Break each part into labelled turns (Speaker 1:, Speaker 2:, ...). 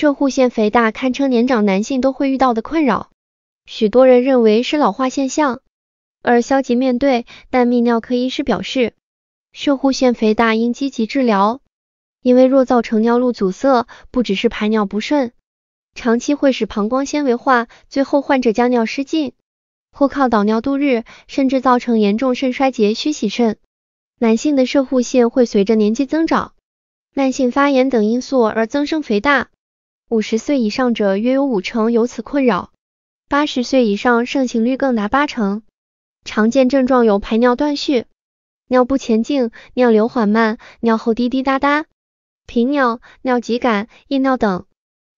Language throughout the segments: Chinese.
Speaker 1: 射护腺肥大堪称年长男性都会遇到的困扰，许多人认为是老化现象，而消极面对。但泌尿科医师表示，射护腺肥大应积极治疗，因为若造成尿路阻塞，不只是排尿不顺，长期会使膀胱纤维化，最后患者将尿失禁，或靠导尿度日，甚至造成严重肾衰竭需洗肾。男性的射护腺会随着年纪增长、慢性发炎等因素而增生肥大。五十岁以上者约有五成有此困扰，八十岁以上盛行率更达八成。常见症状有排尿断续、尿不前进、尿流缓慢、尿后滴滴答答、频尿、尿急感、夜尿等。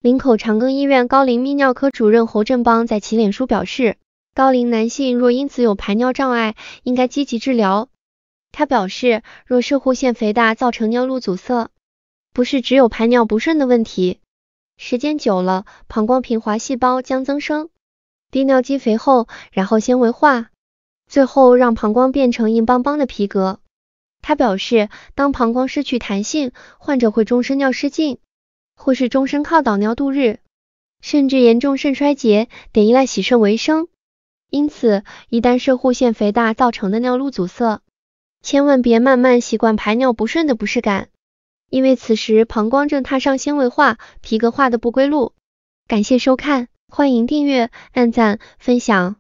Speaker 1: 林口长庚医院高龄泌尿科主任侯振邦在脸书表示，高龄男性若因此有排尿障碍，应该积极治疗。他表示，若是护腺肥大造成尿路阻塞，不是只有排尿不顺的问题。时间久了，膀胱平滑细胞将增生，低尿肌肥厚，然后纤维化，最后让膀胱变成硬邦邦的皮革。他表示，当膀胱失去弹性，患者会终身尿失禁，或是终身靠导尿度日，甚至严重肾衰竭，得依赖洗肾为生。因此，一旦是壶腺肥大造成的尿路阻塞，千万别慢慢习惯排尿不顺的不适感。因为此时膀胱正踏上纤维化、皮革化的不归路。感谢收看，欢迎订阅、按赞、分享。